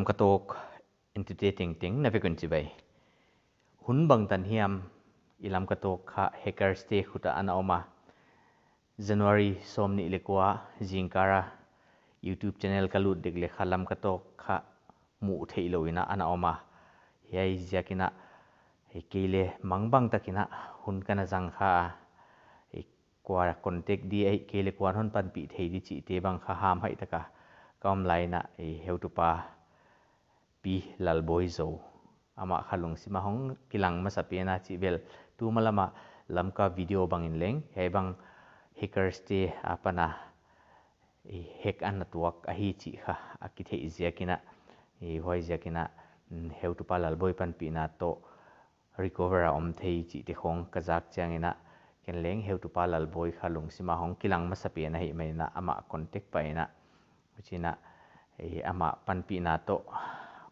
nam ka tok intimidating ting na vekun chi bai hun bang tan hiam ilam ka tok kha hackers te khuta ana oma january somni lekwa jingkara youtube channel kalut dekle khalam ka tok kha mu theiloina ana oma hei jakina hei kele mangbang takina hun kana jang kha kwara contact di ai kele kwan hon pan pi thei di chi te bang kha ham hai taka kam lai na e heu tu pa pi lalboi zo ama khalung sima hong kilang ma sapiana chivel tu malama lamka video bangin leng hebang hackers te apana e hack an tuak a hi chi kha akithe iziakina e hoi ziakina mm, heu tu palal boi pan pi na to recover om thei chi te khong kazak changena ken leng heu tu palal boi khalung sima hong kilang ma sapiana hi na ama contact paina uchina e ama pan pi na to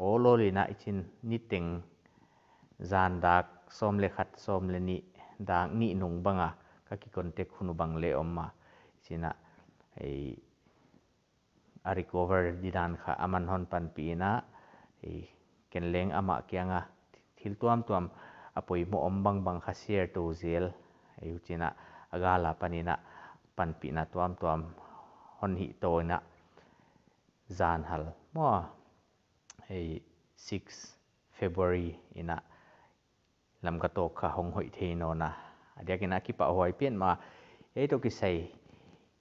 o lo li na ichin ni teng zan dak som le khat som le ni dak ni nung banga ka ki contact khunu bang le omma china ei a recover di dan kha aman hon pan pi na ei ken leng ama kyanga thil tuam tuam apoi mo om bang bang kha share to zel ei china aga la panina pan pi na tuam tuam hon hi to na zan hal mo 6 February ina lam ka to kha hong hoi the no na adia kina ki pa hoi pian ma e to ki sai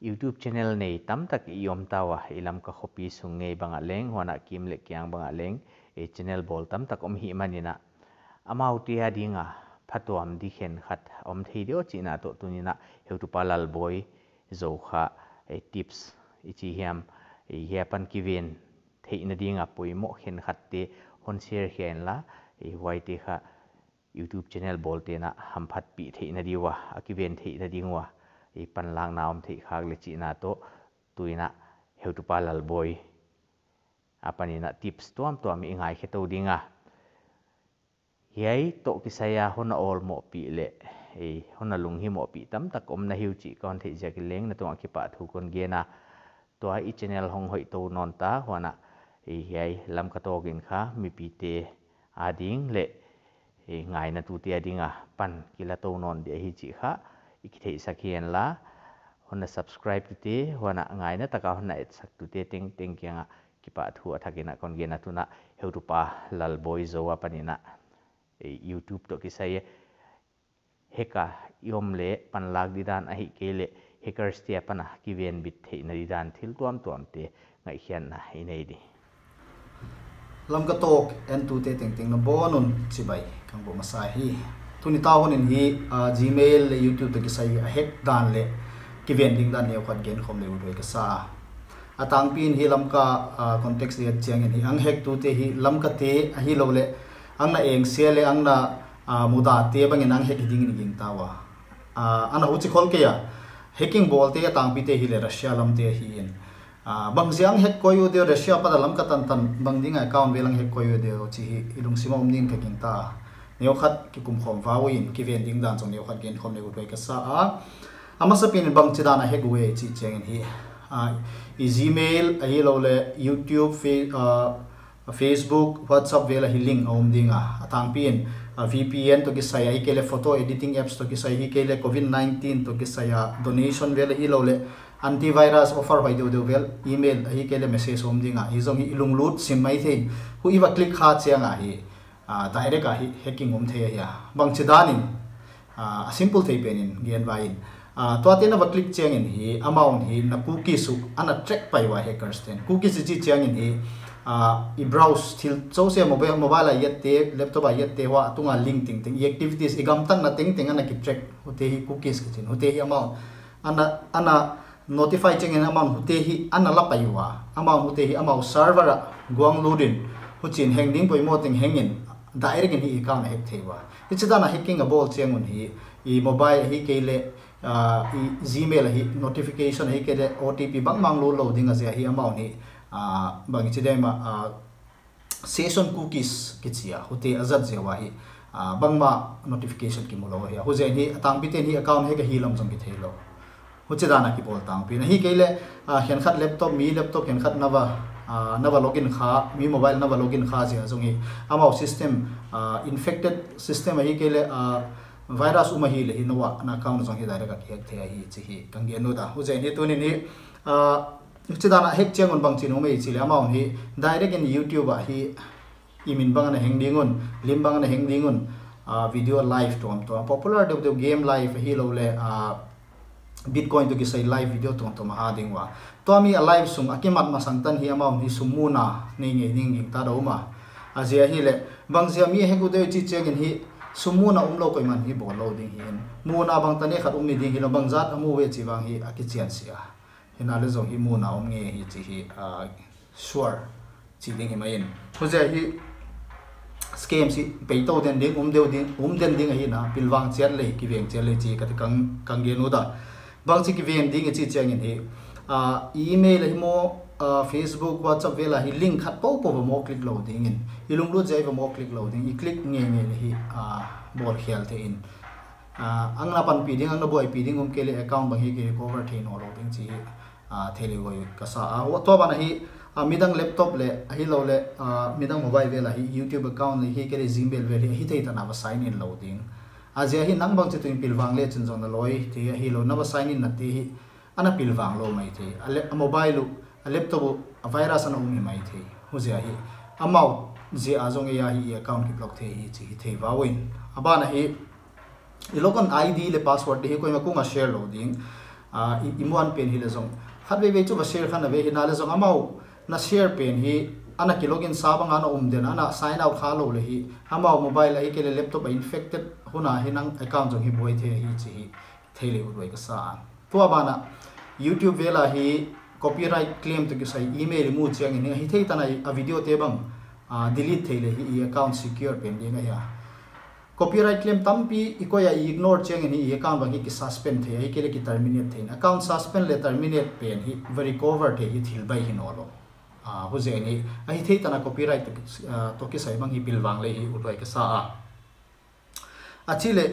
YouTube channel nei tam tak iom tawa ilam ka khopi sunge banga leng hona kim le kyang banga leng e channel bol tam tak om hi manina amau tia dinga phatuam di khen khat om thei dio china to tunina heutu palal boy zo kha e tips ichi e hiam e hiapan kivin thei na ding a poimo khen khat te hon share hian la là wai te kha youtube channel bol te na ham phat pi thei na diwa thì thei na dingwa e pan lang naom thei khak le chi na to tuina heu tu palal boy na tips tuam tuam i ngai kheto dinga hiai to kisaya hona ol mo pi le e hona lung hi mo pi tam tak om na hiu chi kon thei jak leng na to ki pa thu kon ge na to ai channel hong hoi to non ta hona hiai lam kato gin kha mi pi te ading le e, ngai na tu te adinga pan kila to non de hi chi kha ikithei sakhian la hona subscribe tu te hona ngai na ta taka hona et sak tu te teng teng kyanga kipa thu athakina kon gena tuna heurupa lal boy zowa panina e, youtube to kisaye heka yom le pan lak didan ahi kele hackers te pana kiven bit thei na didan thil tuam tuam te ngai hian na hinei di lam ka tok en tu te teng teng na bonun chi bai kang bo masa hi tu ni taw hon hi gmail le youtube te ki sai a hek dan le ki ven ding dan le khat gen khom le u ka sa atang pin hi lam ka context le chiang in hi ang hek tu te hi lam ka te hi lo le ang na eng se le ang na muda te bang in ang hek ding ni ging tawa ana u chi khol ke ya hacking bol te atang pi te hi le russia lam te hi in bang ziang het koyu de russia đầu làm ka tan tan bang ding account velang het koyu de chi ilung sima om ning ka kinh ta neo khát ki cùng khom vào win ki ven ding đàn trong neo khát gen khom ne utwai ka sa a ama sa pin bang chi dana hek we chi cheng hi a email hi lo le youtube fe Facebook WhatsApp vela hiling om dinga atang pin VPN to kisaya ikele photo editing apps to kisaya ikele COVID-19 to kisaya donation vela hilole antivirus offer by the well email hi kele message om dinga izong hi ilung lut sim mai the hu iwa click kha chenga hi direct a hi hacking om the ya bang chidanin a simple the penin gen wain to atena wa click cheng in hi amount hi na cookie su ana track pai wa hackers ten cookie chi cheng in hi i browse thil cho se mobile mobile a yet te laptop a yet te wa tunga link ting ting activities igam tang na ting ting ana ki track hote hi cookies ki chin hote hi amount ana ana notify cheng en amount hote hi ana la pai wa amount hote hi amount server a guang loading hu chin heng ding poi mo ting hengin direct in hi account hek the wa ichida na hacking a ball cheng un hi i mobile hi ke le i gmail hi notification hi ke le otp bang mang lo lo ding a se hi amount hi बाई session cookies किसी हुते अजत जेवाही बंगमा नोटिफिकेशन की मूल हे हुजे तंगे अकाउंट हे कही लम चमी थे हुचेदाना की बोल तंग पीने ही कहले हेनखत लैपटॉप मी लैपटॉप हेनखत नव नव लॉग खा मी मोबाइल नव लॉग इन खा जी हजूंगी अम सिस्टम इन्फेक्टेड सिस्टम अही कहले वायरस उम ही लही नवा अकाउंट चौंकी दायरे का थे अही चिही कंगे नुदा हुजे तुने chúng ta hết chidana hek cheng on bang chinu mei chile amount hi direct in youtube hi imin bang na heng ngôn lim bang na heng ngôn video live tom to popular đều đều game live hi lâu le bitcoin to say live video tom to ma ding wa to mi live sum akimat ma santan hi amount hi na nei ngei ning ning ta do ma azia hi lệ bằng zia mi heku de chi cheng in hi sumu na um lâu coi man hi bolo ding hi mu na bằng tân tane khat umi đi hi lo bằng zat amu về chỉ bang hi akichian sia hina le zong hi mu na om nge hi chi hi sure chi ding hi ma in thu je hi scam si pe to den ding um deu ding um den ding hi na pilwang chen le ki veng chen le chi ka kang kang ge nu da bang chi ki veng ding chi chang in hi email hi mo facebook whatsapp vela hi link khat po po mo click lo ding in ilung lu jai mo click lo ding i click nge nge le hi bol khel the in ang na pan pi ding ang na boy pi ding um ke le account bang hi ke cover the no lo ding chi theli goi ka sa wa to ban hi midang laptop le hi lo le midang mobile vel hi youtube account le hi kere gmail vel hi thei ta na ba sign in lo ding azia hi nang bang che tuin pil le chun jong na loi te hi lo na ba sign in na thì, hi ana pilwang lo mai te a mobile lu a laptop a virus an umi mai te hu zia hi amau je azong ya hi account ki block thì hi chi thei wa win aba na hi con id le password hi koi ma ku nga share lo ding a imwan pen hi le jong हाथ बेबे चुप सेर खाने इनाल जो अमाउ न सेर पेन ही अना कि लोग इन साब अंगान उम दे ना साइन आउट खा लो ले ही हम मोबाइल ही के लैपटॉप इन्फेक्टेड होना ही नंग अकाउंट जो ही बोई थे ही ची ही थे ले उड़वाई का सा तो अब यूट्यूब वेला ही कॉपीराइट क्लेम तो क्यों सही ईमेल मूड चेंग इन्हें ही थे इतना वीडियो ते बंग डिलीट थे ले ही अकाउंट सिक्योर पेन दिए गया copyright claim tampi ikoya ignore cheng ani account bangi ki suspend the ai kele ki terminate thein account suspend le terminate pen hi recover the hi thil bai hin olo a hu je ni ai thei tana copyright to ki sai bangi bil wang le hi utlai ka sa a achile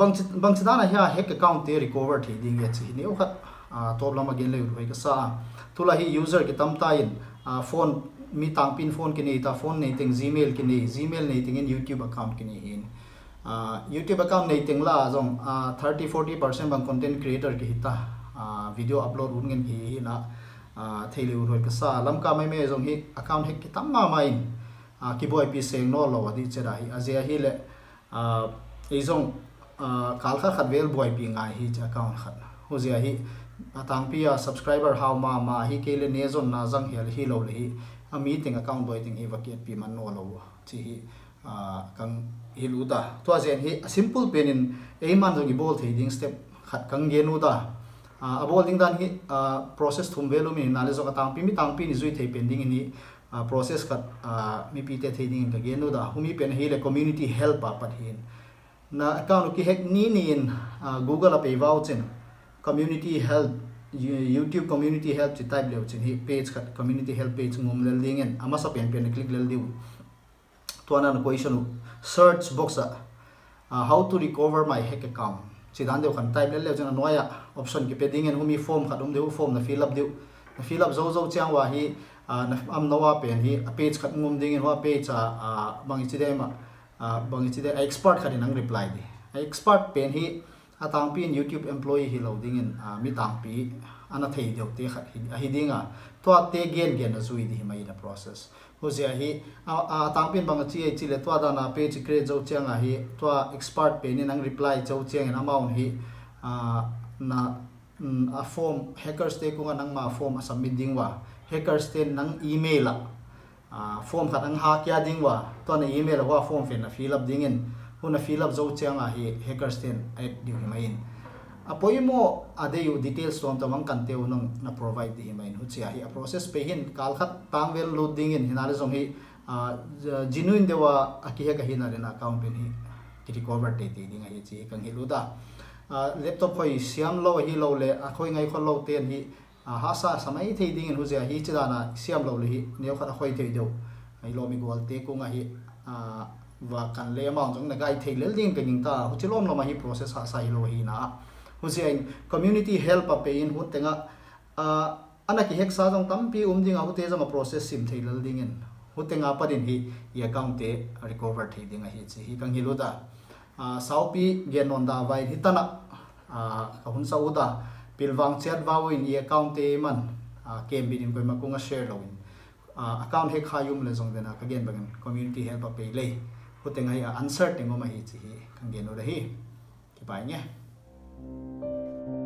bang bang chidana hi hack account te recover the ding ya chi ni o khat top lama gen le utlai ka sa tula hi user ki tamta in phone mi tang pin phone kini ta phone nei ting gmail kini gmail nei ting in youtube account kini hin uh, youtube account nei ting la zong 30 ah, 40% bang content creator ki ta uh, video upload run gen ki hi na uh, thaili ur hoi ka sa lam ka mai mai zong hi account he ki tam ma mai uh, ki boy pi se no lo wa di chera hi azia hi le uh, e zong uh, kal kha khat vel boy account khat hu zia hi atang pia subscriber how ma ma hi ke le ne zon na zang hel hi lo le hi a meeting account boy ting hi vakiat pi man no lo chi hi a kang hi lu da to zen hi simple pen in e man zo gi bol thei ding step khat kang ge nu da a bol ding dan hi a process thum ve lo mi na le zo ka tang pi mi tang pi ni zui thei pen ding ni a process khat a mi pi te thei ding ka ge nu da humi pen hi le community help pa pat hin na account ki hek ni ni in google a pe vau community Help YouTube community help chi type leo chin hi page khat community help page ngom lên link en ama sa pen pen click le liu to na question search box à, uh, how to recover my hack account chi dan deu khan type le leo chana noya option ki peding en humi form khát, um deu form na fill up deu na fill up zo zo chang hoa hi na am nova pen hi a page khat ngom ding en wa page a à, mangi à, chi dema mangi à, chi de expert khat nang reply đi, expert pen hi atang pi youtube employee hi lo uh, ding in uh, a mi tang pi ana thei deuh te khat hi a hi dinga to te gen gen zui di mai na process ho zia hi a tang pin bang chi chi le to da na page create kre zo chang a hi to expert pe ni nang reply zo chang in amount hi a uh, na mm, a form hackers te ko nang ma form a submit ding wa hackers te nang email a form khat ang ha kya ding wa to na email wa form fen na fill up ding in una fill up zo changa hi hackers ten app di hima in apoi mo adeyu details som tawang kan teu nong na provide di hima in hu chia hi a process pe hin kal khat tangvel loading in hinale som hi genuine dewa akihe ka hina rena account pen hi ki recover te ti dinga hi chi kang hi luda laptop hoi siam lo hi lo le akhoi ngai khol lo ten hi hasa samai thei ding in hu hi chidana siam lo le hi neu khat akhoi thei deu ai lo mi gol te ko nga hi và cần lấy amount chúng này cái thầy lấy liền cái những ta hỗ trợ lom mà hi process hạ sai lo hi na hỗ trợ anh community help up in hỗ trợ ngã anh ấy hết sao trong tâm pi um ding hỗ trợ trong process sim thầy lấy liền hỗ trợ ngã bắt đến hi ya account te recover thấy ding hi chỉ hi kang hi lo da sau pi gen on da vai hi à, ta na hun sau da pilwang chat vào in ya à, à, account te man kem bên din ko ma ko nga share lo in account he um le zong cái again bagan community help up pe le huteng hai answer tengo ma hi chi hi kang ge no hi ki bài nge